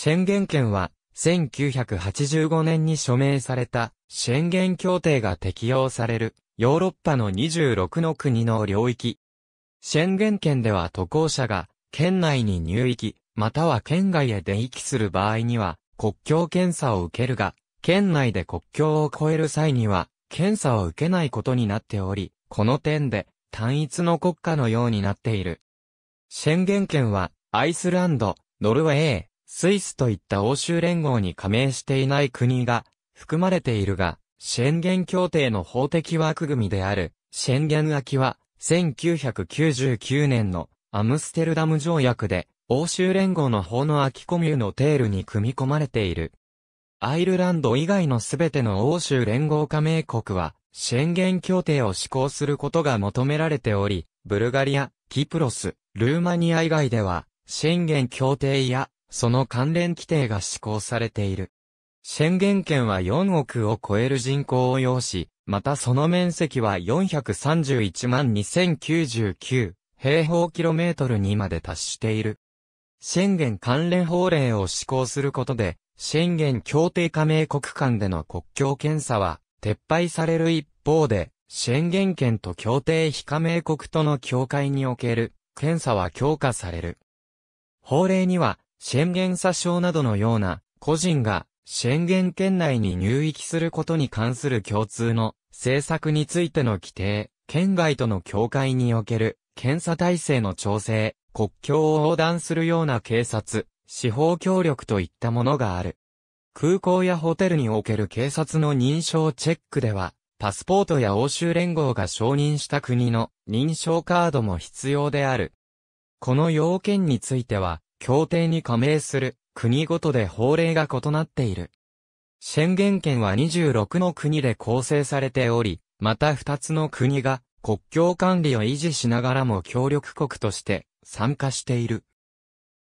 宣言権は、1985年に署名された、宣言協定が適用される、ヨーロッパの26の国の領域。宣言権では渡航者が、県内に入域、または県外へ出域する場合には、国境検査を受けるが、県内で国境を越える際には、検査を受けないことになっており、この点で、単一の国家のようになっている。宣言権は、アイスランド、ノルウェー、スイスといった欧州連合に加盟していない国が含まれているが、シェンゲン協定の法的枠組みである、シェンゲン秋は、1999年のアムステルダム条約で、欧州連合の法の秋コミュのテールに組み込まれている。アイルランド以外のすべての欧州連合加盟国は、シェンゲン協定を施行することが求められており、ブルガリア、キプロス、ルーマニア以外では、シェンゲン協定やその関連規定が施行されている。宣言権は4億を超える人口を要し、またその面積は431万2099平方キロメートルにまで達している。宣言関連法令を施行することで、宣言協定加盟国間での国境検査は撤廃される一方で、宣言権と協定非加盟国との境界における検査は強化される。法令には宣言詐称などのような、個人が、宣言圏内に入域することに関する共通の政策についての規定、県外との境界における検査体制の調整、国境を横断するような警察、司法協力といったものがある。空港やホテルにおける警察の認証チェックでは、パスポートや欧州連合が承認した国の認証カードも必要である。この要件については、協定に加盟する国ごとで法令が異なっている。宣言権は26の国で構成されており、また2つの国が国境管理を維持しながらも協力国として参加している。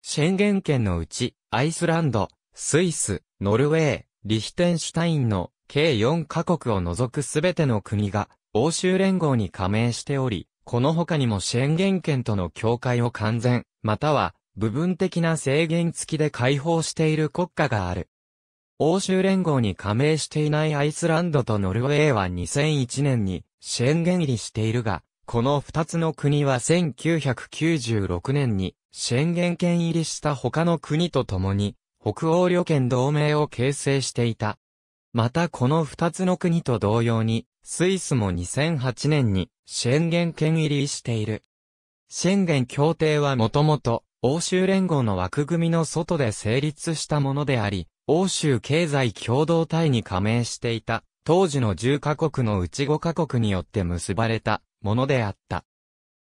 宣言権のうち、アイスランド、スイス、ノルウェー、リヒテンシュタインの計4カ国を除くすべての国が欧州連合に加盟しており、この他にも宣言権との境界を完全、または部分的な制限付きで解放している国家がある。欧州連合に加盟していないアイスランドとノルウェーは2001年にシェンゲン入りしているが、この二つの国は1996年にシェンゲン圏入りした他の国と共に北欧旅券同盟を形成していた。またこの二つの国と同様にスイスも2008年にシェンゲン圏入りしている。シェンゲン協定はもともと欧州連合の枠組みの外で成立したものであり、欧州経済共同体に加盟していた、当時の10カ国のうち5カ国によって結ばれたものであった。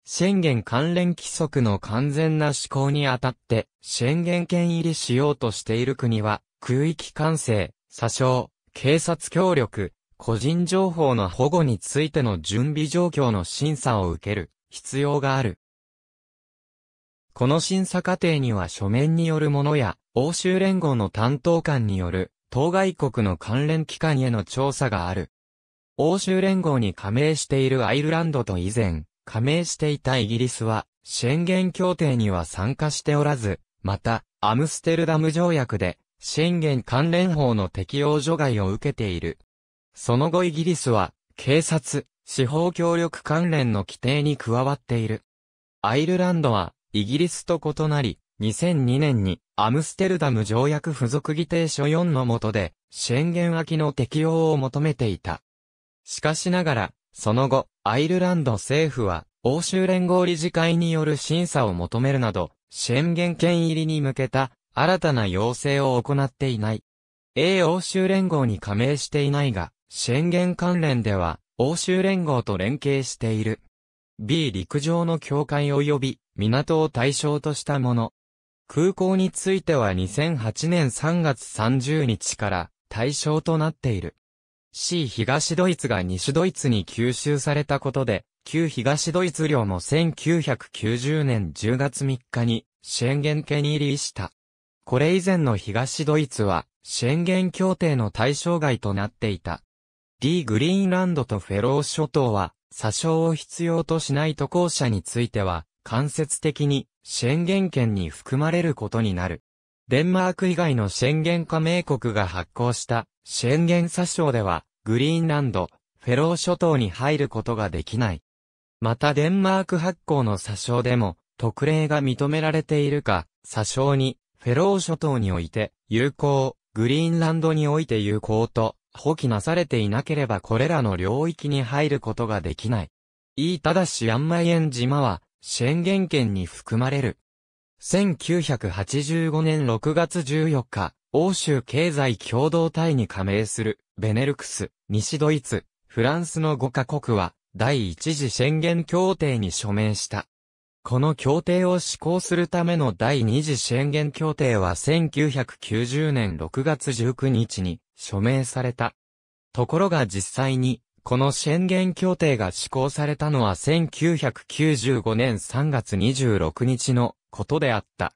宣言関連規則の完全な施行にあたって、宣言権入りしようとしている国は、空域管制、詐称、警察協力、個人情報の保護についての準備状況の審査を受ける必要がある。この審査過程には書面によるものや、欧州連合の担当官による、当該国の関連機関への調査がある。欧州連合に加盟しているアイルランドと以前、加盟していたイギリスは、シェンゲン協定には参加しておらず、また、アムステルダム条約で、シェンゲン関連法の適用除外を受けている。その後イギリスは、警察、司法協力関連の規定に加わっている。アイルランドは、イギリスと異なり、2002年にアムステルダム条約付属議定書4の下で、シェンゲン空きの適用を求めていた。しかしながら、その後、アイルランド政府は、欧州連合理事会による審査を求めるなど、シェンゲン入りに向けた新たな要請を行っていない。英欧州連合に加盟していないが、シェンゲン関連では、欧州連合と連携している。B 陸上の境界及び港を対象としたもの。空港については2008年3月30日から対象となっている。C 東ドイツが西ドイツに吸収されたことで、旧東ドイツ領も1990年10月3日にシェンゲン家に入りした。これ以前の東ドイツはシェンゲン協定の対象外となっていた。D グリーンランドとフェロー諸島は、詐称を必要としない渡航者については、間接的に宣言権に含まれることになる。デンマーク以外の宣言加盟国が発行した宣言詐称では、グリーンランド、フェロー諸島に入ることができない。またデンマーク発行の詐称でも、特例が認められているか、詐称に、フェロー諸島において、有効、グリーンランドにおいて有効と、保機なされていなければこれらの領域に入ることができない。いいただしアンマイエン島は、宣言権に含まれる。1985年6月14日、欧州経済共同体に加盟する、ベネルクス、西ドイツ、フランスの5カ国は、第一次宣言協定に署名した。この協定を施行するための第二次宣言協定は1990年6月19日に署名された。ところが実際にこの宣言協定が施行されたのは1995年3月26日のことであった。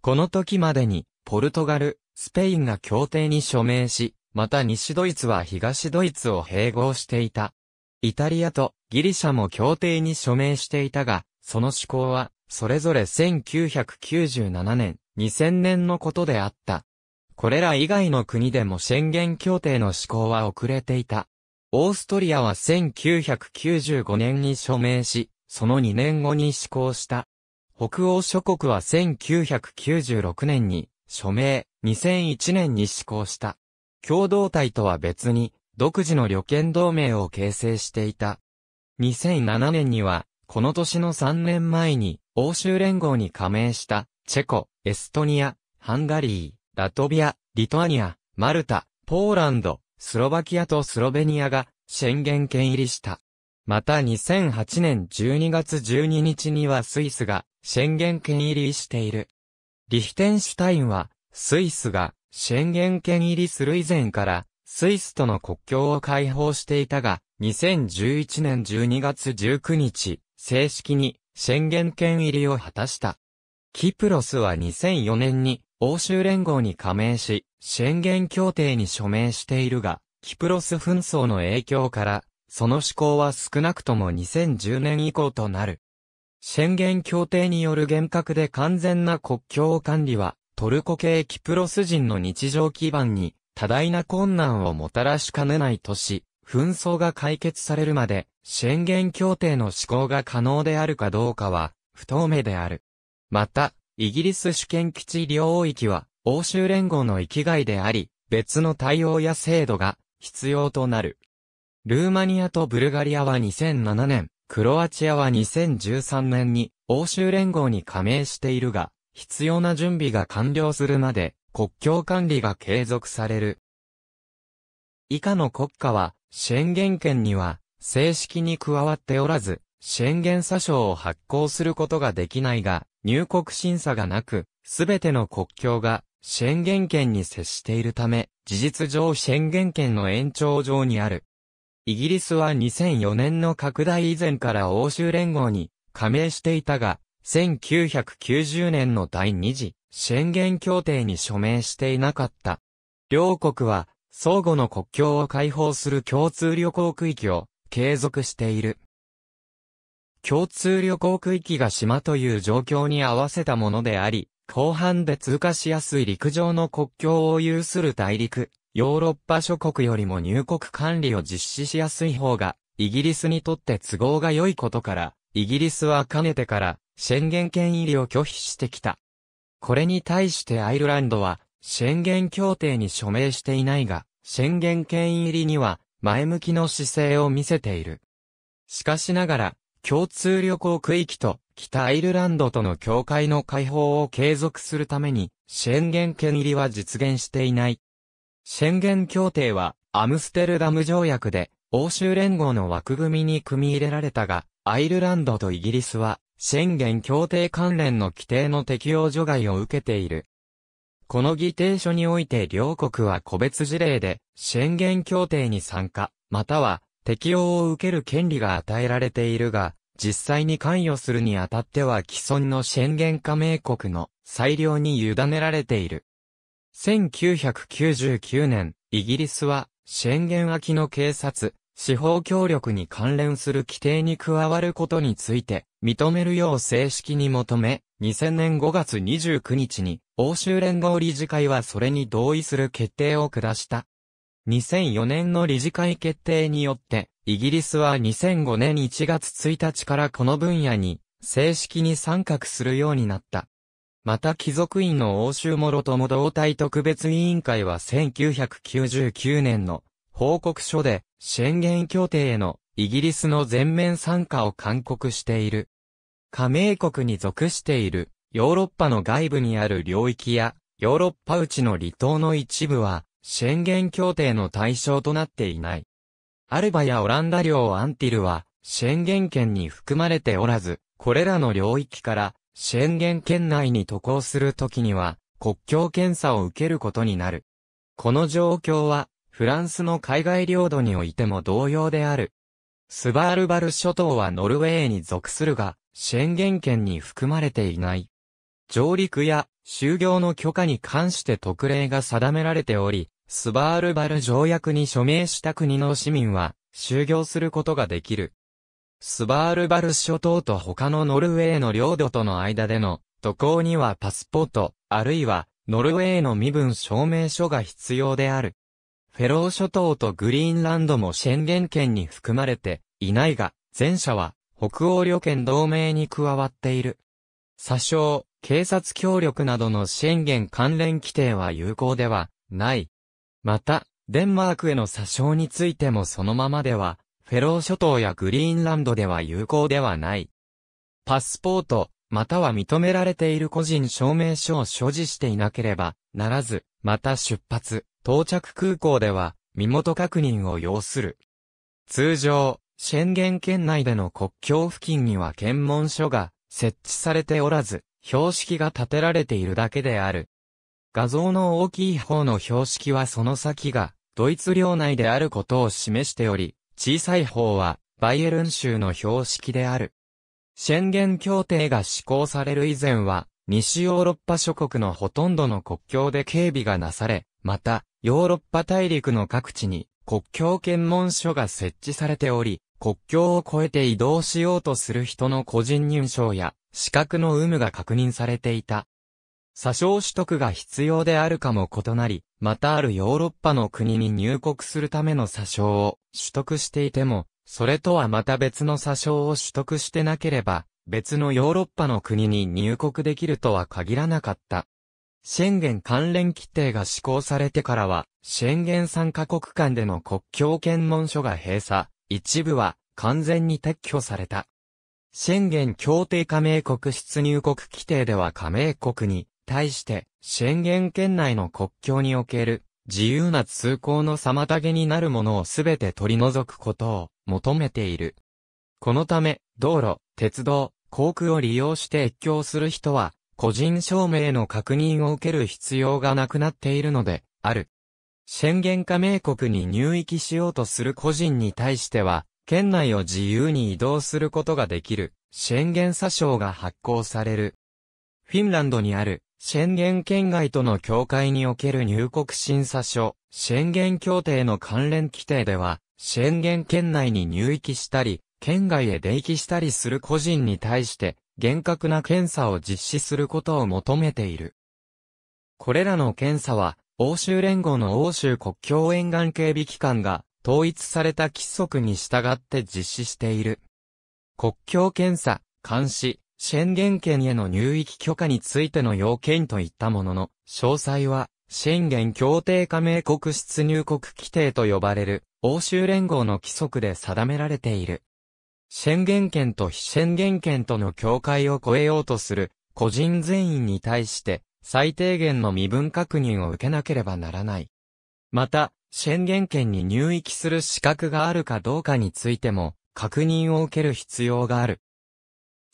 この時までに、ポルトガル、スペインが協定に署名し、また西ドイツは東ドイツを併合していた。イタリアとギリシャも協定に署名していたが、その施行は、それぞれ1997年、2000年のことであった。これら以外の国でも宣言協定の施行は遅れていた。オーストリアは1995年に署名し、その2年後に施行した。北欧諸国は1996年に署名、2001年に施行した。共同体とは別に、独自の旅券同盟を形成していた。2007年には、この年の3年前に、欧州連合に加盟した、チェコ、エストニア、ハンガリー、ラトビア、リトアニア、マルタ、ポーランド、スロバキアとスロベニアが宣言権入りした。また2008年12月12日にはスイスが宣言権入りしている。リヒテンシュタインはスイスが宣言権入りする以前からスイスとの国境を開放していたが2011年12月19日正式に宣言権入りを果たした。キプロスは2004年に欧州連合に加盟し、シェンゲン協定に署名しているが、キプロス紛争の影響から、その施行は少なくとも2010年以降となる。シェンゲン協定による厳格で完全な国境管理は、トルコ系キプロス人の日常基盤に多大な困難をもたらしかねないとし、紛争が解決されるまで、シェンゲン協定の施行が可能であるかどうかは、不透明である。また、イギリス主権基地領域は、欧州連合の域外であり、別の対応や制度が必要となる。ルーマニアとブルガリアは2007年、クロアチアは2013年に欧州連合に加盟しているが、必要な準備が完了するまで国境管理が継続される。以下の国家は、宣言権には正式に加わっておらず、宣言詐称を発行することができないが、入国審査がなく、すべての国境が宣言権に接しているため、事実上宣言権の延長上にある。イギリスは2004年の拡大以前から欧州連合に加盟していたが、1990年の第2次宣言協定に署名していなかった。両国は相互の国境を開放する共通旅行区域を継続している。共通旅行区域が島という状況に合わせたものであり、広範で通過しやすい陸上の国境を有する大陸、ヨーロッパ諸国よりも入国管理を実施しやすい方が、イギリスにとって都合が良いことから、イギリスはかねてから、シェンゲン権入りを拒否してきた。これに対してアイルランドは、シェンゲン協定に署名していないが、シェンゲン権入りには、前向きの姿勢を見せている。しかしながら、共通旅行区域と北アイルランドとの境界の開放を継続するために、シェンゲン圏入りは実現していない。シェンゲン協定は、アムステルダム条約で、欧州連合の枠組みに組み入れられたが、アイルランドとイギリスは、シェンゲン協定関連の規定の適用除外を受けている。この議定書において両国は個別事例で、シェンゲン協定に参加、または適用を受ける権利が与えられているが、実際に関与するにあたっては既存の宣言加盟国の裁量に委ねられている。1999年、イギリスは、宣言秋の警察、司法協力に関連する規定に加わることについて、認めるよう正式に求め、2000年5月29日に、欧州連合理事会はそれに同意する決定を下した。2004年の理事会決定によって、イギリスは2005年1月1日からこの分野に正式に参画するようになった。また貴族院の欧州諸とも同体特別委員会は1999年の報告書で宣言協定へのイギリスの全面参加を勧告している。加盟国に属しているヨーロッパの外部にある領域やヨーロッパ内の離島の一部は宣言協定の対象となっていない。アルバやオランダ領アンティルは、宣言圏に含まれておらず、これらの領域から、宣言圏内に渡航するときには、国境検査を受けることになる。この状況は、フランスの海外領土においても同様である。スバールバル諸島はノルウェーに属するが、宣言圏に含まれていない。上陸や就業の許可に関して特例が定められており、スバールバル条約に署名した国の市民は、就業することができる。スバールバル諸島と他のノルウェーの領土との間での渡航にはパスポート、あるいはノルウェーの身分証明書が必要である。フェロー諸島とグリーンランドも宣言権に含まれていないが、前者は北欧旅券同盟に加わっている。詐称、警察協力などの宣言関連規定は有効ではない。また、デンマークへの詐称についてもそのままでは、フェロー諸島やグリーンランドでは有効ではない。パスポート、または認められている個人証明書を所持していなければならず、また出発、到着空港では、身元確認を要する。通常、シェンゲン圏内での国境付近には検問所が設置されておらず、標識が立てられているだけである。画像の大きい方の標識はその先がドイツ領内であることを示しており、小さい方はバイエルン州の標識である。宣言協定が施行される以前は、西ヨーロッパ諸国のほとんどの国境で警備がなされ、また、ヨーロッパ大陸の各地に国境検問所が設置されており、国境を越えて移動しようとする人の個人認証や資格の有無が確認されていた。詐称取得が必要であるかも異なり、またあるヨーロッパの国に入国するための詐称を取得していても、それとはまた別の詐称を取得してなければ、別のヨーロッパの国に入国できるとは限らなかった。シェンゲン関連規定が施行されてからは、シェンゲン参加国間での国境検問所が閉鎖、一部は完全に撤去された。シェンゲン協定加盟国出入国規定では加盟国に対して、宣言圏内の国境における自由な通行の妨げになるものをすべて取り除くことを求めている。このため、道路、鉄道、航空を利用して越境する人は、個人証明の確認を受ける必要がなくなっているので、ある。宣言加盟国に入域しようとする個人に対しては、県内を自由に移動することができる、宣言詐称が発行される。フィンランドにある、宣言県外との境界における入国審査書、宣言協定の関連規定では、宣言県内に入域したり、県外へ出きしたりする個人に対して、厳格な検査を実施することを求めている。これらの検査は、欧州連合の欧州国境沿岸警備機関が、統一された規則に従って実施している。国境検査、監視、宣言権への入域許可についての要件といったものの、詳細は、宣言協定加盟国出入国規定と呼ばれる、欧州連合の規則で定められている。宣言権と非宣言権との境界を超えようとする、個人全員に対して、最低限の身分確認を受けなければならない。また、宣言権に入域する資格があるかどうかについても、確認を受ける必要がある。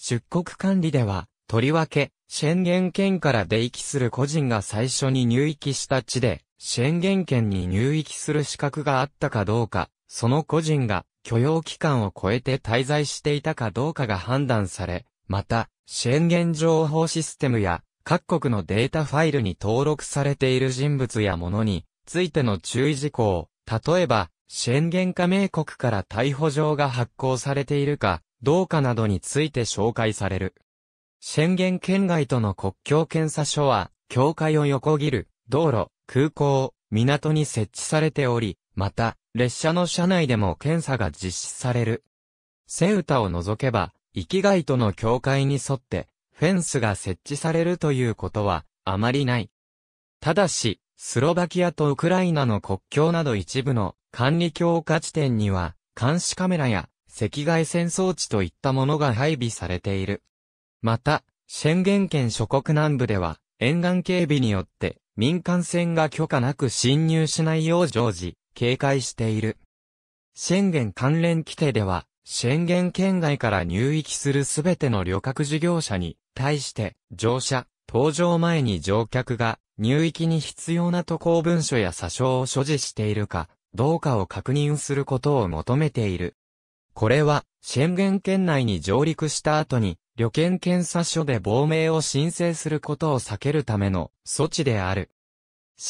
出国管理では、とりわけ、宣言ン圏から出域する個人が最初に入域した地で、宣言ン圏に入域する資格があったかどうか、その個人が許容期間を超えて滞在していたかどうかが判断され、また、宣言情報システムや各国のデータファイルに登録されている人物やものについての注意事項、例えば、宣言加盟国から逮捕状が発行されているか、同化などについて紹介される。宣言県外との国境検査所は、境界を横切る、道路、空港、港に設置されており、また、列車の車内でも検査が実施される。セウタを除けば、域外との境界に沿って、フェンスが設置されるということは、あまりない。ただし、スロバキアとウクライナの国境など一部の管理強化地点には、監視カメラや赤外線装置といったものが配備されている。また、シェンゲン圏諸国南部では、沿岸警備によって民間船が許可なく侵入しないよう常時、警戒している。シェンゲン関連規定では、シェンゲン圏外から入域するすべての旅客事業者に対して乗車、搭乗前に乗客が入域に必要な渡航文書や詐称を所持しているかどうかを確認することを求めている。これは、ゲン圏内に上陸した後に、旅券検査所で亡命を申請することを避けるための措置である。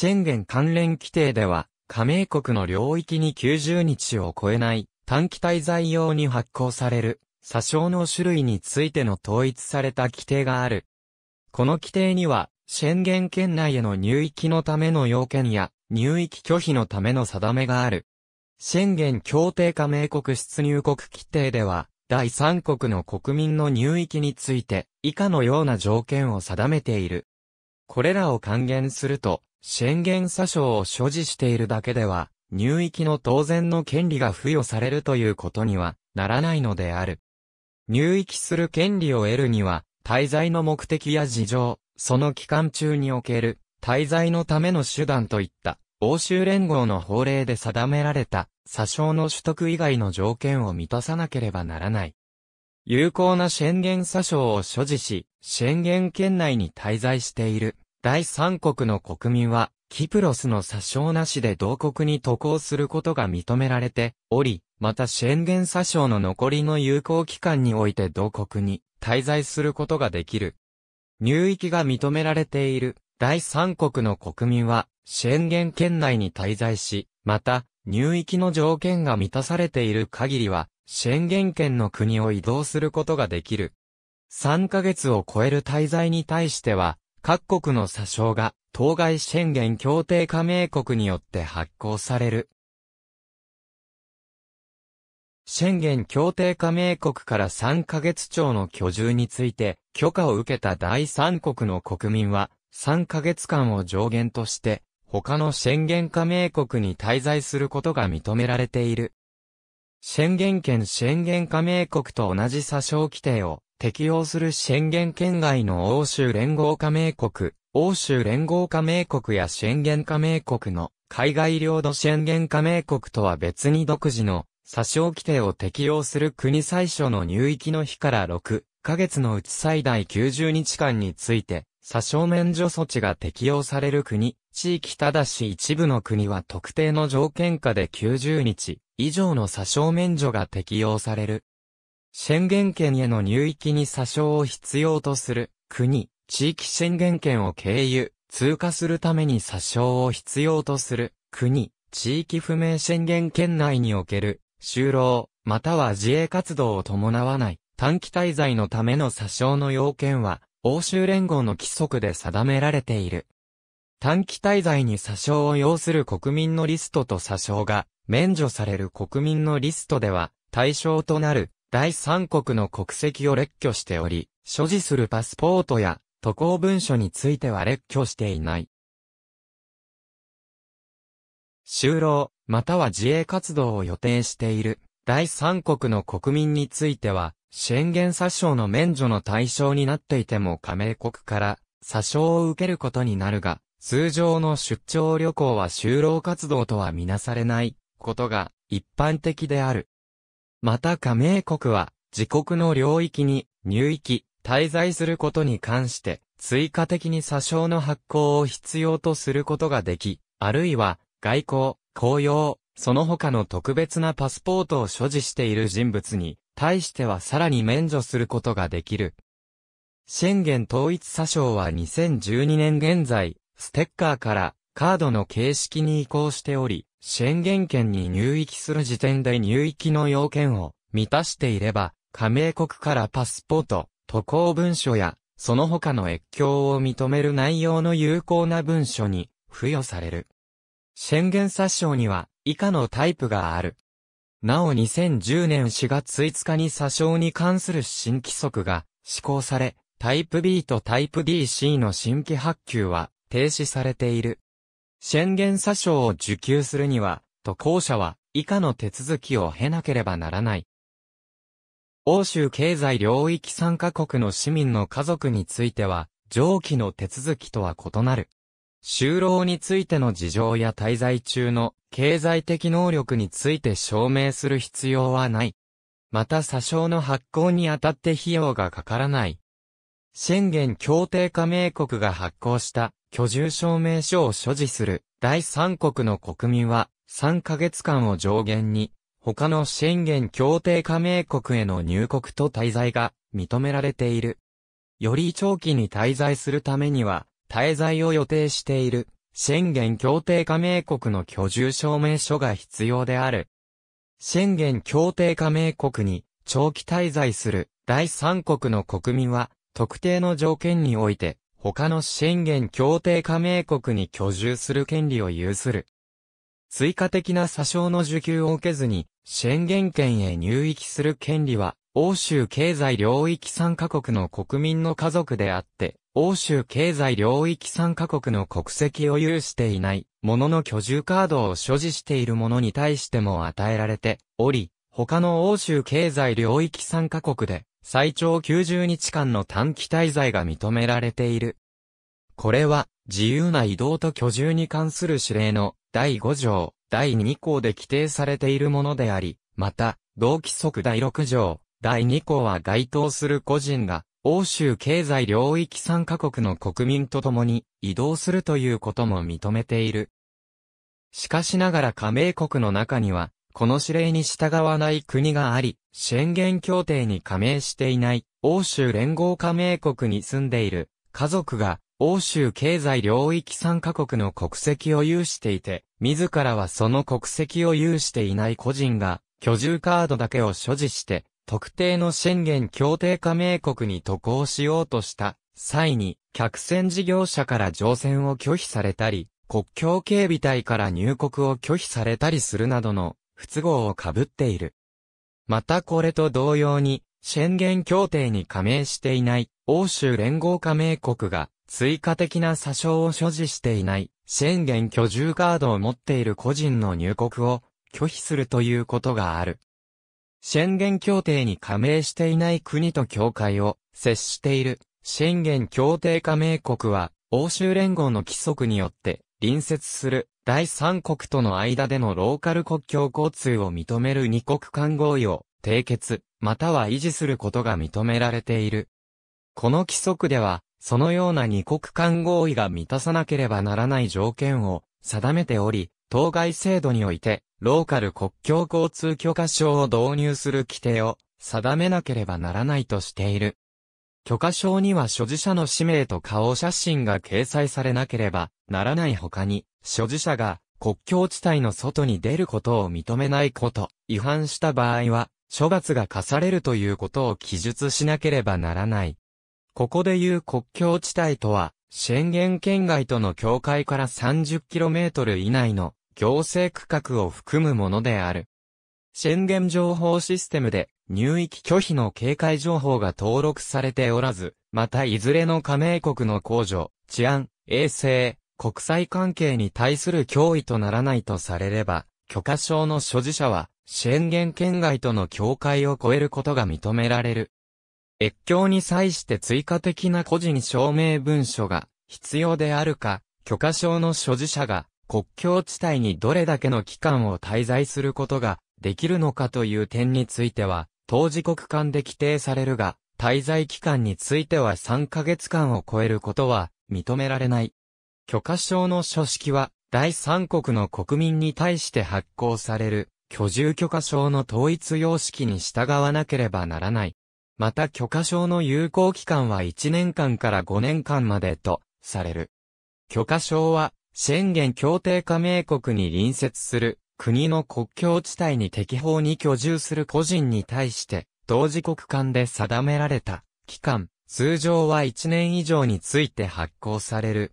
ゲン関連規定では、加盟国の領域に90日を超えない短期滞在用に発行される、詐称の種類についての統一された規定がある。この規定には、宣言圏内への入域のための要件や、入域拒否のための定めがある。宣言協定加盟国出入国規定では、第三国の国民の入域について、以下のような条件を定めている。これらを還元すると、宣言詐称を所持しているだけでは、入域の当然の権利が付与されるということにはならないのである。入域する権利を得るには、滞在の目的や事情、その期間中における滞在のための手段といった欧州連合の法令で定められた、詐称の取得以外の条件を満たさなければならない。有効な宣言詐称を所持し、宣言圏内に滞在している、第三国の国民は、キプロスの詐称なしで同国に渡航することが認められており、また宣言詐称の残りの有効期間において同国に滞在することができる。入域が認められている第三国の国民は、宣言圏内に滞在し、また、入域の条件が満たされている限りは、宣言圏の国を移動することができる。3ヶ月を超える滞在に対しては、各国の詐称が、当該宣言協定加盟国によって発行される。宣言協定加盟国から3ヶ月超の居住について、許可を受けた第三国の国民は、3ヶ月間を上限として、他の宣言加盟国に滞在することが認められている。宣言権宣言加盟国と同じ詐称規定を適用する宣言圏外の欧州連合加盟国、欧州連合加盟国や宣言加盟国の海外領土宣言加盟国とは別に独自の詐称規定を適用する国最初の入域の日から6ヶ月のうち最大90日間について、詐称免除措置が適用される国、地域ただし一部の国は特定の条件下で90日以上の詐称免除が適用される。宣言権への入域に詐称を必要とする国、地域宣言権を経由、通過するために詐称を必要とする国、地域不明宣言圏内における就労、または自衛活動を伴わない短期滞在のための詐称の要件は、欧州連合の規則で定められている。短期滞在に詐称を要する国民のリストと詐称が免除される国民のリストでは対象となる第三国の国籍を列挙しており、所持するパスポートや渡航文書については列挙していない。就労、または自衛活動を予定している第三国の国民については、宣言詐称の免除の対象になっていても加盟国から詐称を受けることになるが、通常の出張旅行は就労活動とはみなされないことが一般的である。また加盟国は自国の領域に入域、滞在することに関して追加的に詐称の発行を必要とすることができ、あるいは外交、公用、その他の特別なパスポートを所持している人物に対してはさらに免除することができる。シェンゲン統一詐称は2012年現在、ステッカーからカードの形式に移行しており、宣言権に入域する時点で入域の要件を満たしていれば、加盟国からパスポート、渡航文書や、その他の越境を認める内容の有効な文書に付与される。宣言殺傷には以下のタイプがある。なお2010年4月5日に殺傷に関する新規則が施行され、タイプ B とタイプ DC の新規発給は停止されている。宣言詐称を受給するには、渡航者は以下の手続きを経なければならない。欧州経済領域参加国の市民の家族については、上記の手続きとは異なる。就労についての事情や滞在中の経済的能力について証明する必要はない。また詐称の発行にあたって費用がかからない。宣言協定加盟国が発行した居住証明書を所持する第三国の国民は3ヶ月間を上限に他のシェンゲン協定加盟国への入国と滞在が認められている。より長期に滞在するためには滞在を予定しているシェンゲン協定加盟国の居住証明書が必要である。シェンゲン協定加盟国に長期滞在する第三国の国民は特定の条件において他の宣言協定加盟国に居住する権利を有する。追加的な詐称の受給を受けずに、宣言権へ入域する権利は、欧州経済領域参加国の国民の家族であって、欧州経済領域参加国の国籍を有していない、ものの居住カードを所持している者に対しても与えられており、他の欧州経済領域参加国で、最長90日間の短期滞在が認められている。これは、自由な移動と居住に関する指令の第5条、第2項で規定されているものであり、また、同規則第6条、第2項は該当する個人が、欧州経済領域参加国の国民と共に移動するということも認めている。しかしながら加盟国の中には、この指令に従わない国があり、宣言協定に加盟していない欧州連合加盟国に住んでいる家族が欧州経済領域参加国の国籍を有していて、自らはその国籍を有していない個人が居住カードだけを所持して、特定の宣言協定加盟国に渡航しようとした際に、客船事業者から乗船を拒否されたり、国境警備隊から入国を拒否されたりするなどの不都合を被っている。またこれと同様に、宣言協定に加盟していない、欧州連合加盟国が、追加的な詐称を所持していない、宣言居住カードを持っている個人の入国を拒否するということがある。宣言協定に加盟していない国と協会を接している宣言協定加盟国は欧州連合の規則によって隣接する第三国との間でのローカル国境交通を認める二国間合意を締結、または維持することが認められている。この規則では、そのような二国間合意が満たさなければならない条件を定めており、当該制度において、ローカル国境交通許可証を導入する規定を定めなければならないとしている。許可証には所持者の氏名と顔写真が掲載されなければならない他に、所持者が国境地帯の外に出ることを認めないこと、違反した場合は、処罰が課されるということを記述しなければならない。ここで言う国境地帯とは、宣言圏外との境界から 30km 以内の行政区画を含むものである。宣言情報システムで入域拒否の警戒情報が登録されておらず、またいずれの加盟国の控除、治安、衛生、国際関係に対する脅威とならないとされれば、許可証の所持者は、支援源圏外との境界を超えることが認められる。越境に際して追加的な個人証明文書が必要であるか、許可証の所持者が国境地帯にどれだけの期間を滞在することができるのかという点については、当事国間で規定されるが、滞在期間については3ヶ月間を超えることは認められない。許可証の書式は、第三国の国民に対して発行される居住許可証の統一様式に従わなければならない。また許可証の有効期間は1年間から5年間までとされる。許可証は、宣言協定加盟国に隣接する国の国境地帯に適法に居住する個人に対して、同時国間で定められた期間、通常は1年以上について発行される。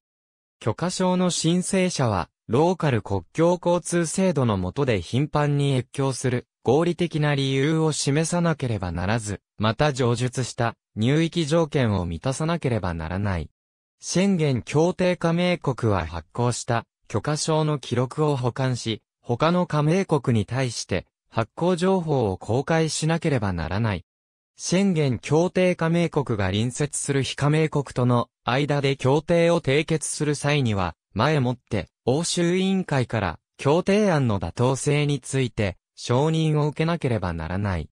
許可証の申請者は、ローカル国境交通制度の下で頻繁に越境する合理的な理由を示さなければならず、また上述した入域条件を満たさなければならない。宣言協定加盟国は発行した許可証の記録を保管し、他の加盟国に対して発行情報を公開しなければならない。宣言協定加盟国が隣接する非加盟国との間で協定を締結する際には、前もって欧州委員会から協定案の妥当性について承認を受けなければならない。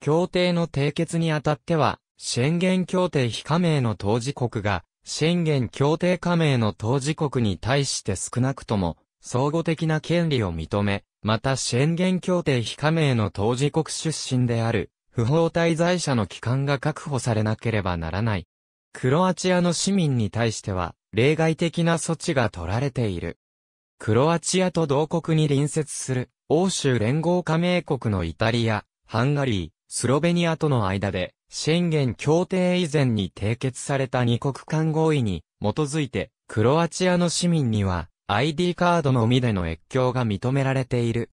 協定の締結にあたっては、宣言協定非加盟の当事国が、宣言協定加盟の当事国に対して少なくとも、相互的な権利を認め、またゲ言協定非加盟の当事国出身である、不法滞在者の帰還が確保されなければならない。クロアチアの市民に対しては、例外的な措置が取られている。クロアチアと同国に隣接する、欧州連合加盟国のイタリア、ハンガリー、スロベニアとの間で、シェンゲン協定以前に締結された二国間合意に基づいて、クロアチアの市民には、ID カードのみでの越境が認められている。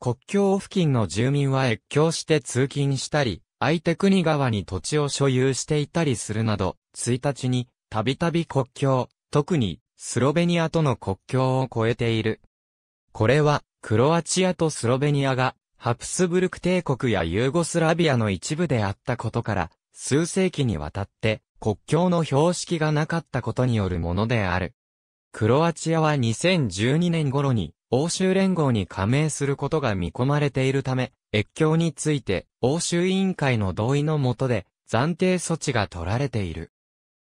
国境付近の住民は越境して通勤したり、相手国側に土地を所有していたりするなど、1日に、たびたび国境、特に、スロベニアとの国境を越えている。これは、クロアチアとスロベニアが、ハプスブルク帝国やユーゴスラビアの一部であったことから、数世紀にわたって、国境の標識がなかったことによるものである。クロアチアは2012年頃に欧州連合に加盟することが見込まれているため、越境について欧州委員会の同意のもとで暫定措置が取られている。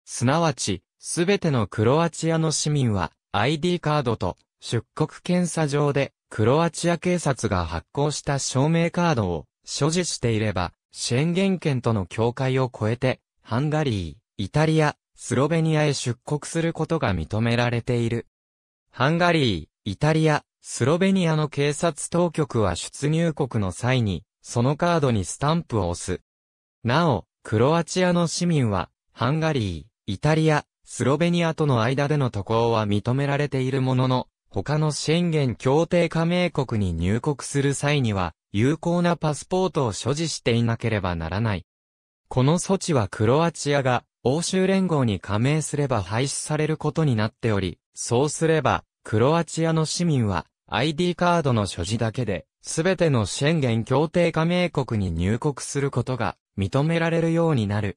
すなわち、すべてのクロアチアの市民は ID カードと出国検査場でクロアチア警察が発行した証明カードを所持していれば、シェンゲン圏との境界を越えて、ハンガリー、イタリア、スロベニアへ出国することが認められている。ハンガリー、イタリア、スロベニアの警察当局は出入国の際に、そのカードにスタンプを押す。なお、クロアチアの市民は、ハンガリー、イタリア、スロベニアとの間での渡航は認められているものの、他のシェンゲン協定加盟国に入国する際には、有効なパスポートを所持していなければならない。この措置はクロアチアが欧州連合に加盟すれば廃止されることになっており、そうすれば、クロアチアの市民は ID カードの所持だけで、すべてのシェンゲン協定加盟国に入国することが認められるようになる。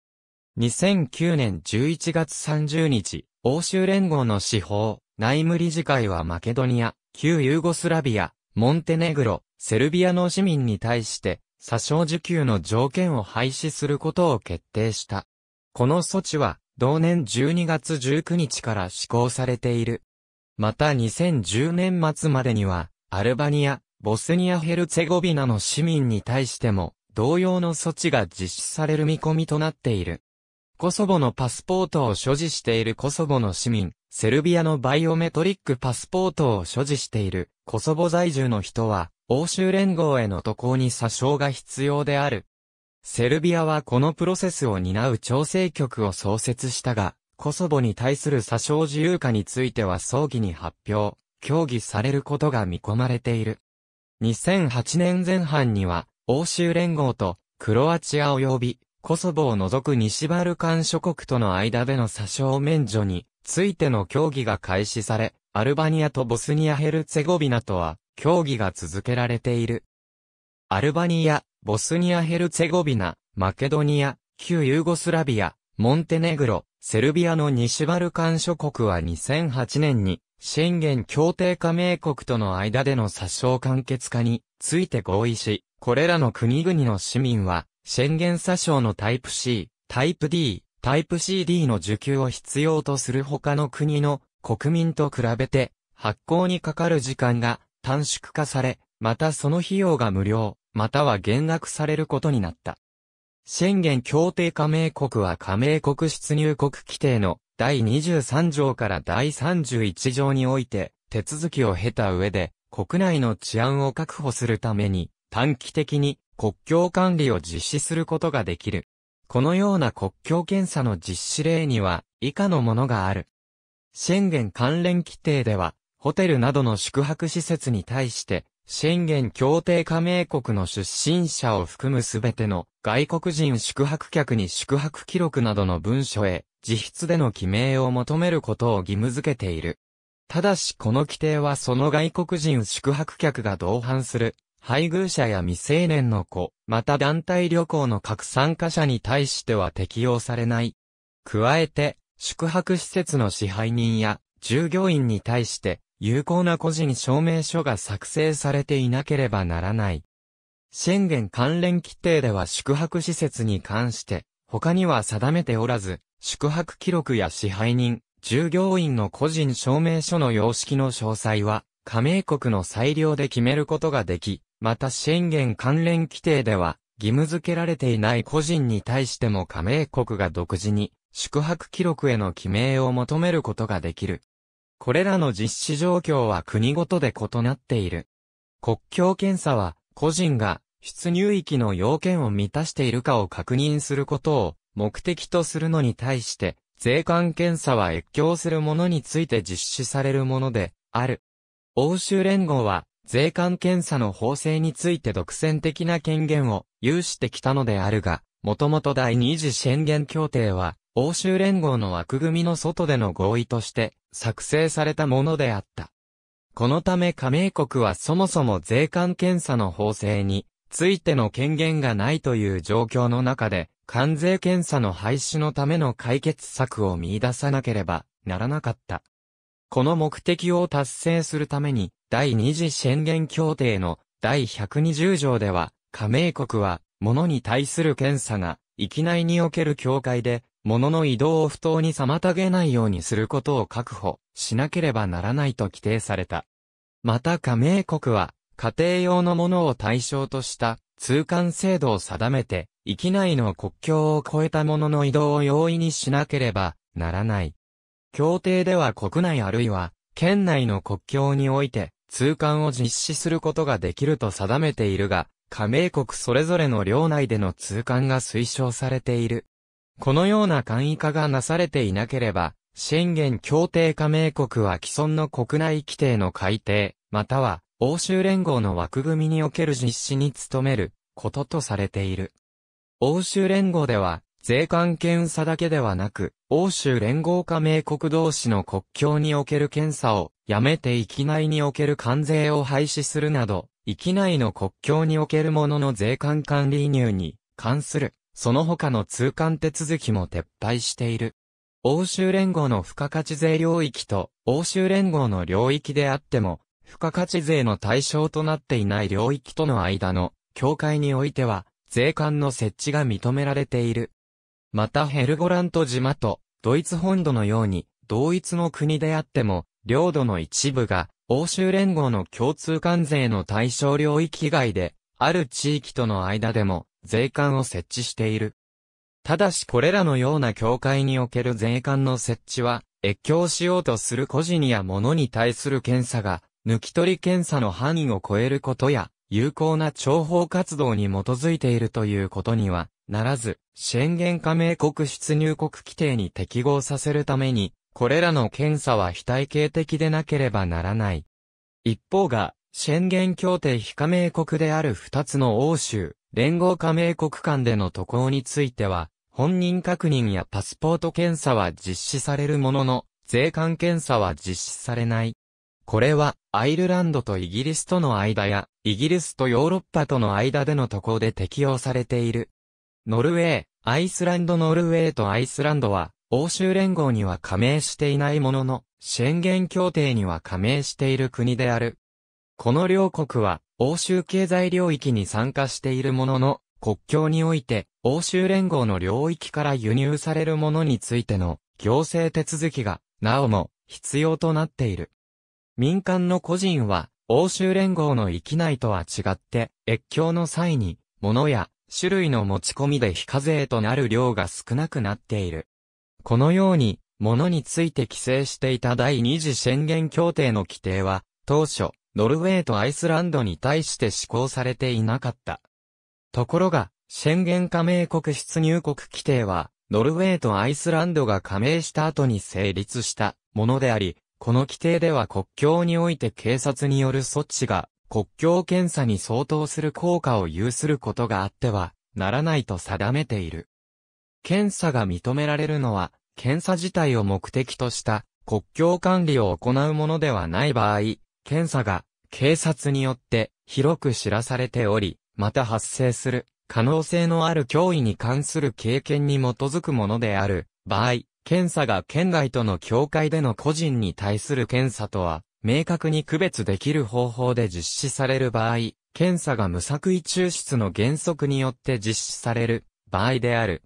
2009年11月30日、欧州連合の司法、内務理事会はマケドニア、旧ユーゴスラビア、モンテネグロ、セルビアの市民に対して、詐称受給の条件を廃止することを決定した。この措置は、同年12月19日から施行されている。また2010年末までには、アルバニア、ボスニア・ヘルツェゴビナの市民に対しても、同様の措置が実施される見込みとなっている。コソボのパスポートを所持しているコソボの市民、セルビアのバイオメトリックパスポートを所持しているコソボ在住の人は、欧州連合への渡航に詐称が必要である。セルビアはこのプロセスを担う調整局を創設したが、コソボに対する詐称自由化については早期に発表、協議されることが見込まれている。2008年前半には、欧州連合とクロアチア及びコソボを除く西バルカン諸国との間での詐称免除についての協議が開始され、アルバニアとボスニア・ヘルツェゴビナとは協議が続けられている。アルバニア、ボスニア・ヘルツェゴビナ、マケドニア、旧ユーゴスラビア、モンテネグロ、セルビアの西バルカン諸国は2008年に、シェンゲン協定加盟国との間での殺傷完結化について合意し、これらの国々の市民は、シェンゲン殺傷のタイプ C、タイプ D、タイプ CD の受給を必要とする他の国の国民と比べて、発行にかかる時間が短縮化され、またその費用が無料、または減額されることになった。宣言協定加盟国は加盟国出入国規定の第23条から第31条において手続きを経た上で国内の治安を確保するために短期的に国境管理を実施することができる。このような国境検査の実施例には以下のものがある。宣言関連規定ではホテルなどの宿泊施設に対して宣言協定加盟国の出身者を含むすべての外国人宿泊客に宿泊記録などの文書へ自筆での記名を求めることを義務付けている。ただしこの規定はその外国人宿泊客が同伴する配偶者や未成年の子、また団体旅行の各参加者に対しては適用されない。加えて、宿泊施設の支配人や従業員に対して、有効な個人証明書が作成されていなければならない。宣言関連規定では宿泊施設に関して、他には定めておらず、宿泊記録や支配人、従業員の個人証明書の様式の詳細は、加盟国の裁量で決めることができ、また宣言関連規定では、義務付けられていない個人に対しても加盟国が独自に、宿泊記録への記名を求めることができる。これらの実施状況は国ごとで異なっている。国境検査は、個人が出入域の要件を満たしているかを確認することを目的とするのに対して、税関検査は越境するものについて実施されるものである。欧州連合は、税関検査の法制について独占的な権限を有してきたのであるが、もともと第二次宣言協定は、欧州連合の枠組みの外での合意として作成されたものであった。このため加盟国はそもそも税関検査の法制についての権限がないという状況の中で、関税検査の廃止のための解決策を見出さなければならなかった。この目的を達成するために、第二次宣言協定の第120条では、加盟国は、物に対する検査が、域内における境界で、物の移動を不当に妨げないようにすることを確保しなければならないと規定された。また加盟国は、家庭用のものを対象とした通関制度を定めて、域内の国境を越えたものの移動を容易にしなければならない。協定では国内あるいは、県内の国境において、通関を実施することができると定めているが、加盟国それぞれの領内での通関が推奨されている。このような簡易化がなされていなければ、宣言協定加盟国は既存の国内規定の改定、または欧州連合の枠組みにおける実施に努めることとされている。欧州連合では、税関検査だけではなく、欧州連合加盟国同士の国境における検査をやめて域内における関税を廃止するなど、域内の国境におけるものの税関管理入に関するその他の通関手続きも撤廃している。欧州連合の付加価値税領域と欧州連合の領域であっても、付加価値税の対象となっていない領域との間の境界においては、税関の設置が認められている。またヘルゴラント島とドイツ本土のように同一の国であっても、領土の一部が欧州連合の共通関税の対象領域外である地域との間でも税関を設置している。ただしこれらのような境界における税関の設置は、越境しようとする個人や物に対する検査が、抜き取り検査の範囲を超えることや、有効な諜報活動に基づいているということには、ならず、宣言加盟国出入国規定に適合させるために、これらの検査は非体系的でなければならない。一方が、宣言協定非加盟国である二つの欧州、連合加盟国間での渡航については、本人確認やパスポート検査は実施されるものの、税関検査は実施されない。これは、アイルランドとイギリスとの間や、イギリスとヨーロッパとの間での渡航で適用されている。ノルウェー、アイスランドノルウェーとアイスランドは、欧州連合には加盟していないものの、宣言協定には加盟している国である。この両国は、欧州経済領域に参加しているものの、国境において、欧州連合の領域から輸入されるものについての行政手続きが、なおも必要となっている。民間の個人は、欧州連合の域内とは違って、越境の際に、物や種類の持ち込みで非課税となる量が少なくなっている。このように、物について規制していた第二次宣言協定の規定は、当初、ノルウェーとアイスランドに対して施行されていなかった。ところが、宣言加盟国出入国規定は、ノルウェーとアイスランドが加盟した後に成立したものであり、この規定では国境において警察による措置が国境検査に相当する効果を有することがあってはならないと定めている。検査が認められるのは、検査自体を目的とした国境管理を行うものではない場合、検査が警察によって広く知らされており、また発生する可能性のある脅威に関する経験に基づくものである場合、検査が県外との境界での個人に対する検査とは、明確に区別できる方法で実施される場合、検査が無作為抽出の原則によって実施される場合である。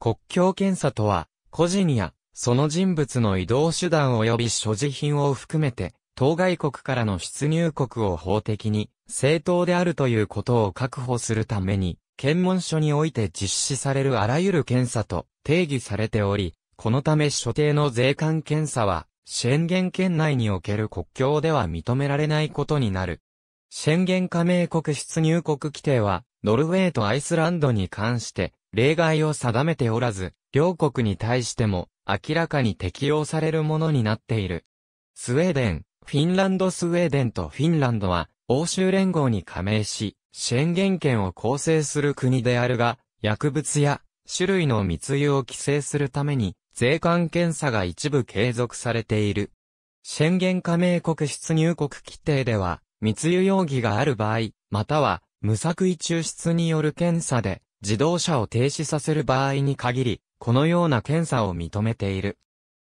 国境検査とは、個人やその人物の移動手段及び所持品を含めて、当該国からの出入国を法的に正当であるということを確保するために、検問所において実施されるあらゆる検査と定義されており、このため所定の税関検査は、シェンゲン圏内における国境では認められないことになる。シェンゲン加盟国出入国規定は、ノルウェーとアイスランドに関して、例外を定めておらず、両国に対しても、明らかに適用されるものになっている。スウェーデン、フィンランドスウェーデンとフィンランドは、欧州連合に加盟し、宣言権を構成する国であるが、薬物や種類の密輸を規制するために、税関検査が一部継続されている。宣言加盟国出入国規定では、密輸容疑がある場合、または、無作為抽出による検査で、自動車を停止させる場合に限り、このような検査を認めている。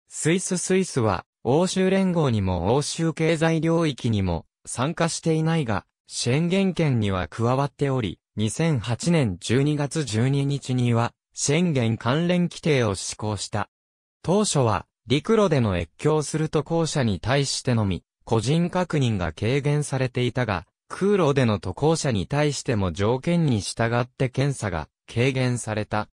スイススイスは、欧州連合にも欧州経済領域にも参加していないが、宣言権には加わっており、2008年12月12日には、宣言関連規定を施行した。当初は、陸路での越境する渡航者に対してのみ、個人確認が軽減されていたが、空路での渡航者に対しても条件に従って検査が軽減された。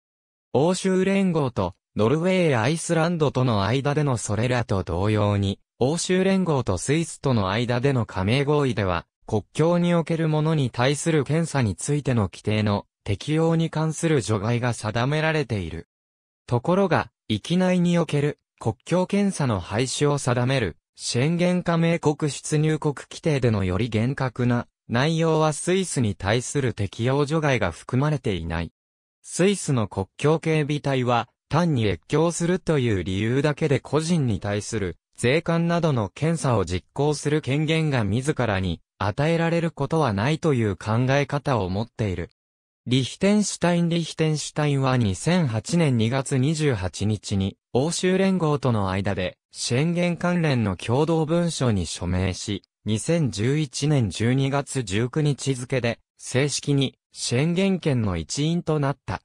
欧州連合とノルウェーやアイスランドとの間でのそれらと同様に、欧州連合とスイスとの間での加盟合意では、国境におけるものに対する検査についての規定の適用に関する除外が定められている。ところが、域内における国境検査の廃止を定める、宣言加盟国出入国規定でのより厳格な内容はスイスに対する適用除外が含まれていない。スイスの国境警備隊は、単に越境するという理由だけで個人に対する税関などの検査を実行する権限が自らに与えられることはないという考え方を持っている。リヒテンシュタイン・リヒテンシュタインは2008年2月28日に欧州連合との間で宣言関連の共同文書に署名し、2011年12月19日付で正式に宣言権の一員となった。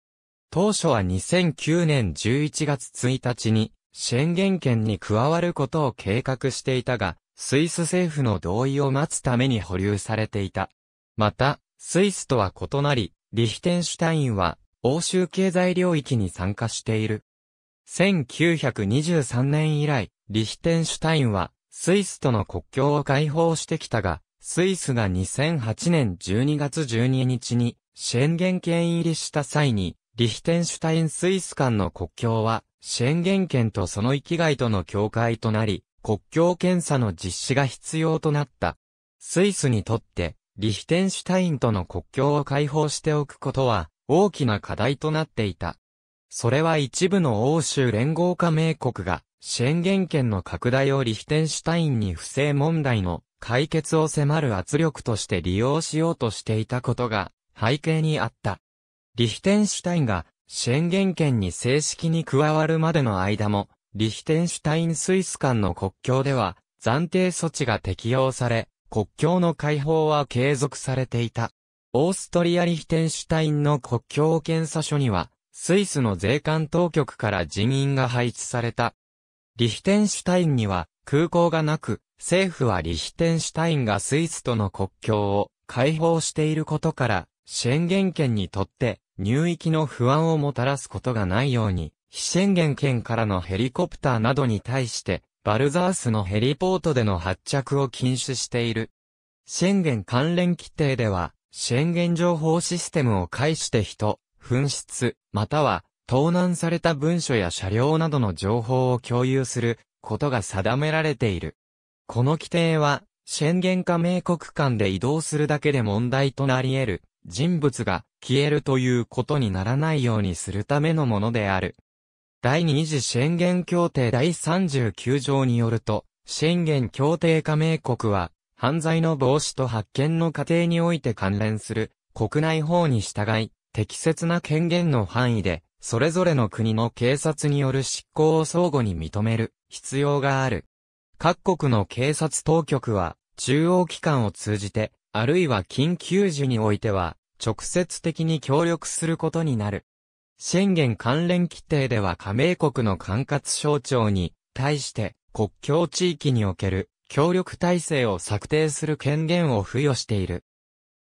当初は2009年11月1日に、宣言権に加わることを計画していたが、スイス政府の同意を待つために保留されていた。また、スイスとは異なり、リヒテンシュタインは、欧州経済領域に参加している。1923年以来、リヒテンシュタインは、スイスとの国境を解放してきたが、スイスが2008年12月12日に、宣言権入りした際に、リヒテンシュタインスイス間の国境は、シェンゲン圏とその域外との境界となり、国境検査の実施が必要となった。スイスにとって、リヒテンシュタインとの国境を解放しておくことは、大きな課題となっていた。それは一部の欧州連合加盟国が、シェンゲン圏の拡大をリヒテンシュタインに不正問題の解決を迫る圧力として利用しようとしていたことが背景にあった。リヒテンシュタインが宣言権に正式に加わるまでの間も、リヒテンシュタインスイス間の国境では暫定措置が適用され、国境の開放は継続されていた。オーストリア・リヒテンシュタインの国境検査所には、スイスの税関当局から人員が配置された。リヒテンシュタインには空港がなく、政府はリヒテンシュタインがスイスとの国境を解放していることから、宣言権にとって入域の不安をもたらすことがないように、非宣言圏からのヘリコプターなどに対して、バルザースのヘリポートでの発着を禁止している。宣言関連規定では、宣言情報システムを介して人、紛失、または、盗難された文書や車両などの情報を共有することが定められている。この規定は、宣言加盟国間で移動するだけで問題となり得る人物が消えるということにならないようにするためのものである。第二次シェンゲン協定第39条によると、シェンゲン協定加盟国は、犯罪の防止と発見の過程において関連する国内法に従い、適切な権限の範囲で、それぞれの国の警察による執行を相互に認める必要がある。各国の警察当局は、中央機関を通じて、あるいは緊急時においては、直接的に協力することになる。宣言関連規定では加盟国の管轄省庁に対して国境地域における協力体制を策定する権限を付与している。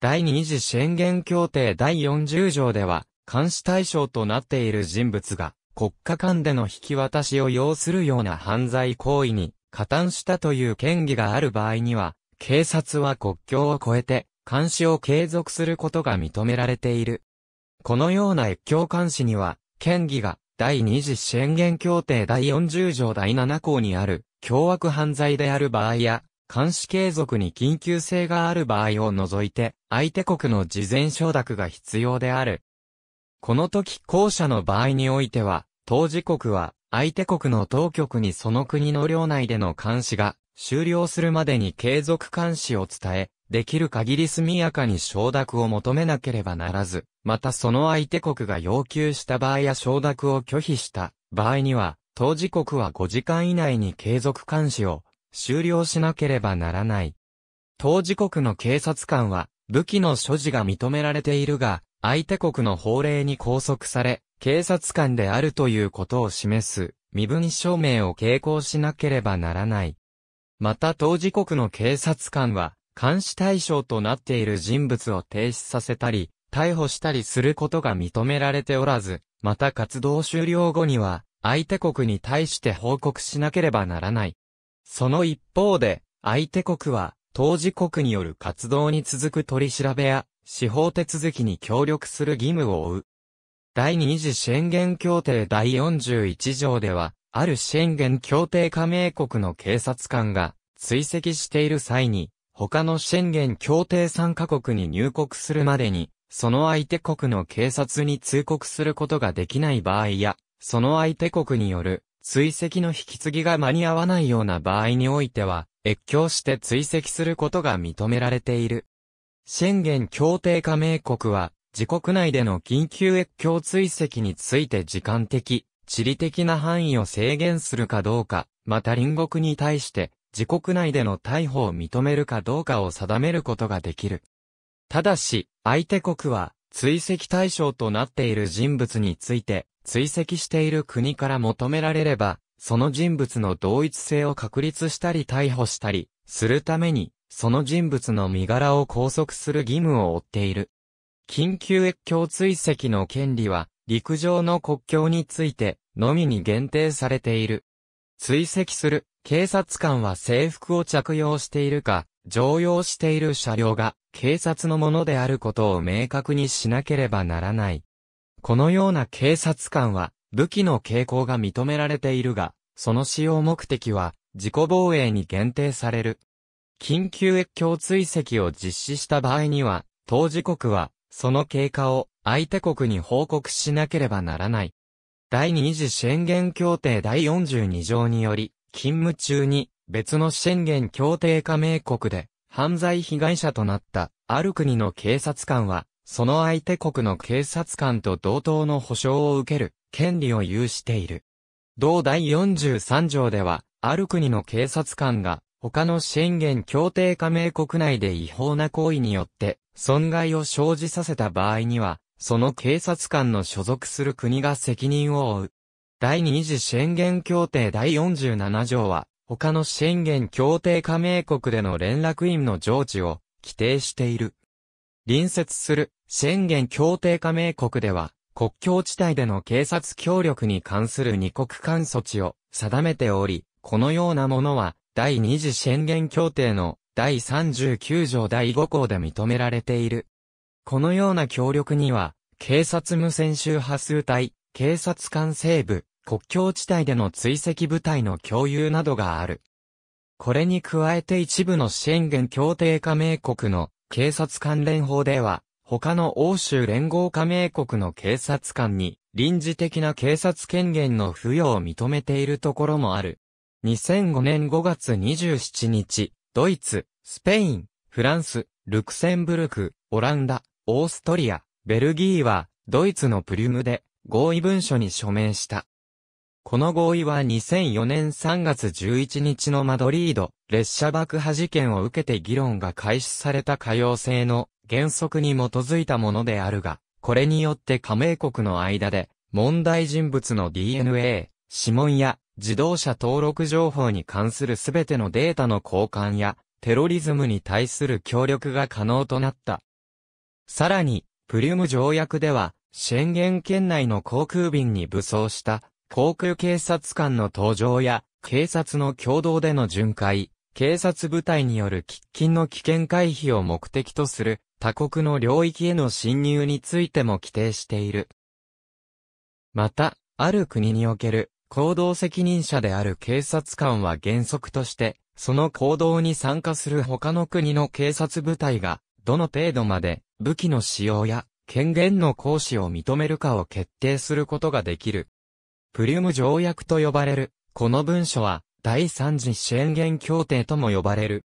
第二次宣言協定第40条では監視対象となっている人物が国家間での引き渡しを要するような犯罪行為に加担したという権利がある場合には警察は国境を越えて、監視を継続することが認められている。このような越境監視には、県議が第二次宣言協定第40条第7項にある、凶悪犯罪である場合や、監視継続に緊急性がある場合を除いて、相手国の事前承諾が必要である。この時後者の場合においては、当事国は、相手国の当局にその国の領内での監視が終了するまでに継続監視を伝え、できる限り速やかに承諾を求めなければならず、またその相手国が要求した場合や承諾を拒否した場合には、当事国は5時間以内に継続監視を終了しなければならない。当事国の警察官は武器の所持が認められているが、相手国の法令に拘束され、警察官であるということを示す身分証明を携行しなければならない。また当事国の警察官は、監視対象となっている人物を停止させたり、逮捕したりすることが認められておらず、また活動終了後には、相手国に対して報告しなければならない。その一方で、相手国は、当事国による活動に続く取り調べや、司法手続きに協力する義務を負う。第2次宣言協定第41条では、あるシェンゲン協定加盟国の警察官が追跡している際に、他のシェンゲン協定参加国に入国するまでに、その相手国の警察に通告することができない場合や、その相手国による追跡の引き継ぎが間に合わないような場合においては、越境して追跡することが認められている。シェンゲン協定加盟国は、自国内での緊急越境追跡について時間的、地理的な範囲を制限するかどうか、また隣国に対して、自国内での逮捕を認めるかどうかを定めることができる。ただし、相手国は、追跡対象となっている人物について、追跡している国から求められれば、その人物の同一性を確立したり逮捕したり、するために、その人物の身柄を拘束する義務を負っている。緊急越境追跡の権利は、陸上の国境について、のみに限定されている。追跡する警察官は制服を着用しているか、常用している車両が警察のものであることを明確にしなければならない。このような警察官は武器の傾向が認められているが、その使用目的は自己防衛に限定される。緊急越境追跡を実施した場合には、当事国はその経過を相手国に報告しなければならない。第二次宣言協定第42条により、勤務中に別の宣言協定加盟国で犯罪被害者となったある国の警察官は、その相手国の警察官と同等の保障を受ける権利を有している。同第43条では、ある国の警察官が他の宣言協定加盟国内で違法な行為によって損害を生じさせた場合には、その警察官の所属する国が責任を負う。第二次宣言協定第47条は、他の宣言協定加盟国での連絡員の常時を規定している。隣接する宣言協定加盟国では、国境地帯での警察協力に関する二国間措置を定めており、このようなものは、第二次宣言協定の第39条第5項で認められている。このような協力には、警察無線周波数帯、警察官西部、国境地帯での追跡部隊の共有などがある。これに加えて一部の支援源協定加盟国の警察関連法では、他の欧州連合加盟国の警察官に臨時的な警察権限の付与を認めているところもある。2005年5月27日、ドイツ、スペイン、フランス、ルクセンブルク、オランダ、オーストリア、ベルギーは、ドイツのプリュムで、合意文書に署名した。この合意は2004年3月11日のマドリード、列車爆破事件を受けて議論が開始された可用性の原則に基づいたものであるが、これによって加盟国の間で、問題人物の DNA、指紋や自動車登録情報に関するすべてのデータの交換や、テロリズムに対する協力が可能となった。さらに、プリュム条約では、シェンゲン圏内の航空便に武装した航空警察官の登場や、警察の共同での巡回、警察部隊による喫緊の危険回避を目的とする他国の領域への侵入についても規定している。また、ある国における行動責任者である警察官は原則として、その行動に参加する他の国の警察部隊がどの程度まで武器の使用や権限の行使を認めるかを決定することができる。プリュム条約と呼ばれる、この文書は第三次宣言協定とも呼ばれる。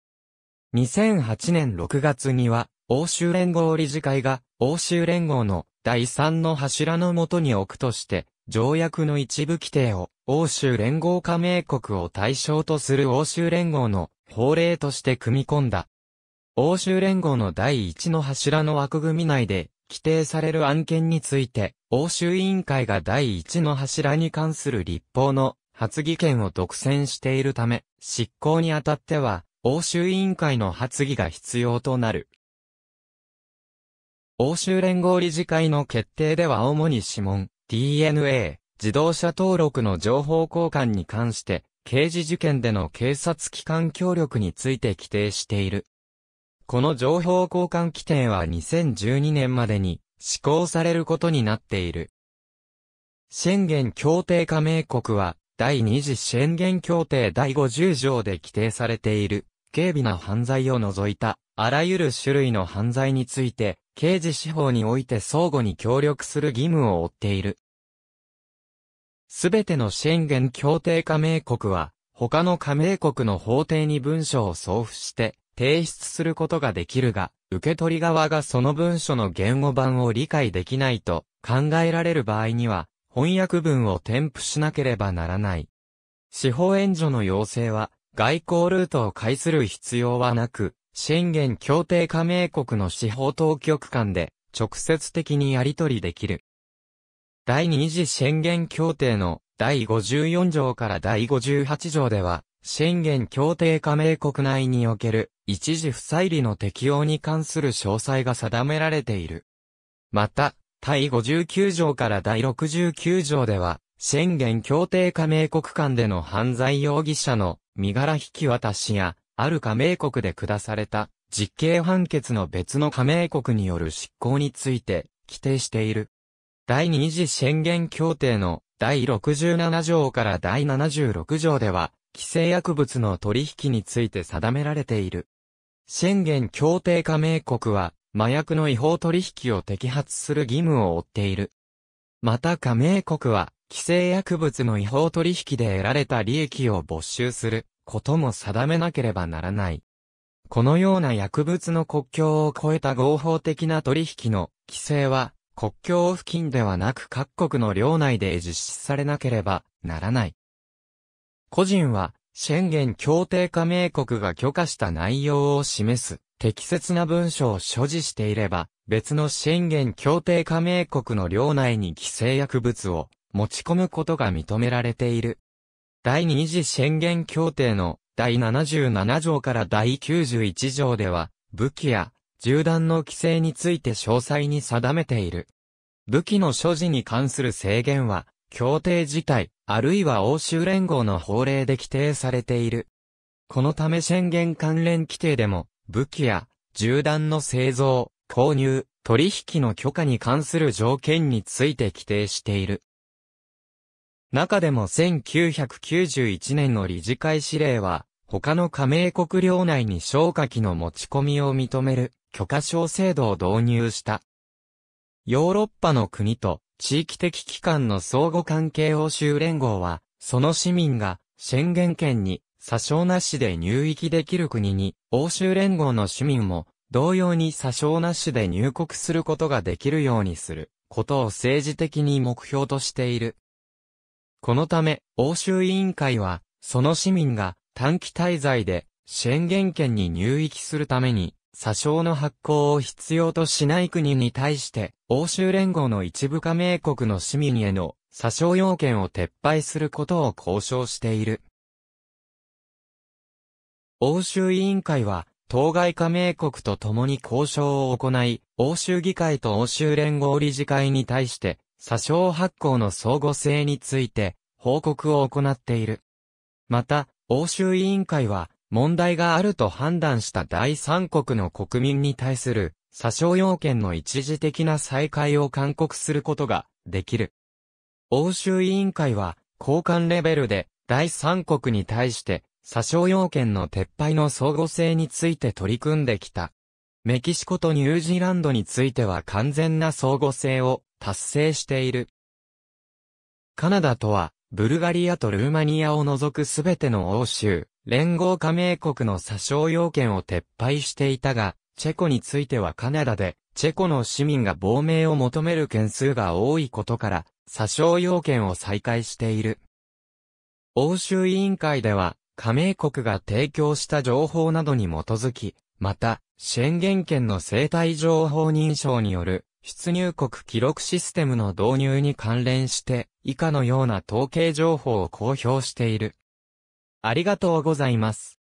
2008年6月には、欧州連合理事会が、欧州連合の第三の柱のもとに置くとして、条約の一部規定を、欧州連合加盟国を対象とする欧州連合の法令として組み込んだ。欧州連合の第一の柱の枠組み内で、規定される案件について、欧州委員会が第一の柱に関する立法の発議権を独占しているため、執行にあたっては、欧州委員会の発議が必要となる。欧州連合理事会の決定では主に指紋、DNA、自動車登録の情報交換に関して、刑事事件での警察機関協力について規定している。この情報交換規定は2012年までに施行されることになっている。シェンゲン協定加盟国は第二次シェンゲン協定第50条で規定されている軽微な犯罪を除いたあらゆる種類の犯罪について刑事司法において相互に協力する義務を負っている。すべてのシェンゲン協定加盟国は他の加盟国の法廷に文書を送付して提出することができるが、受け取り側がその文書の言語版を理解できないと考えられる場合には、翻訳文を添付しなければならない。司法援助の要請は、外交ルートを介する必要はなく、宣言協定加盟国の司法当局間で直接的にやり取りできる。第二次宣言協定の第54条から第58条では、宣言協定加盟国内における一時不再理の適用に関する詳細が定められている。また、第59条から第69条では、宣言協定加盟国間での犯罪容疑者の身柄引き渡しや、ある加盟国で下された実刑判決の別の加盟国による執行について規定している。第二次宣言協定の第67条から第76条では、規制薬物の取引について定められている。宣言協定加盟国は、麻薬の違法取引を摘発する義務を負っている。また加盟国は、規制薬物の違法取引で得られた利益を没収することも定めなければならない。このような薬物の国境を超えた合法的な取引の規制は、国境付近ではなく各国の領内で実施されなければならない。個人は、宣言協定加盟国が許可した内容を示す適切な文書を所持していれば、別の宣言協定加盟国の領内に規制薬物を持ち込むことが認められている。第二次宣言協定の第77条から第91条では、武器や銃弾の規制について詳細に定めている。武器の所持に関する制限は、協定自体、あるいは欧州連合の法令で規定されている。このため宣言関連規定でも、武器や銃弾の製造、購入、取引の許可に関する条件について規定している。中でも1991年の理事会指令は、他の加盟国領内に消火器の持ち込みを認める許可証制度を導入した。ヨーロッパの国と地域的機関の相互関係欧州連合は、その市民が、宣言権に、詐称なしで入域できる国に、欧州連合の市民も、同様に詐称なしで入国することができるようにする、ことを政治的に目標としている。このため、欧州委員会は、その市民が、短期滞在で、宣言権に入域するために、詐称の発行を必要としない国に対して、欧州連合の一部加盟国の市民への詐称要件を撤廃することを交渉している。欧州委員会は、当該加盟国と共に交渉を行い、欧州議会と欧州連合理事会に対して、詐称発行の相互性について、報告を行っている。また、欧州委員会は、問題があると判断した第三国の国民に対する、詐称要件の一時的な再開を勧告することができる。欧州委員会は、交換レベルで、第三国に対して、詐称要件の撤廃の相互性について取り組んできた。メキシコとニュージーランドについては完全な相互性を達成している。カナダとは、ブルガリアとルーマニアを除くすべての欧州、連合加盟国の詐称要件を撤廃していたが、チェコについてはカナダで、チェコの市民が亡命を求める件数が多いことから、詐称要件を再開している。欧州委員会では、加盟国が提供した情報などに基づき、また、援言件の生態情報認証による出入国記録システムの導入に関連して、以下のような統計情報を公表している。ありがとうございます。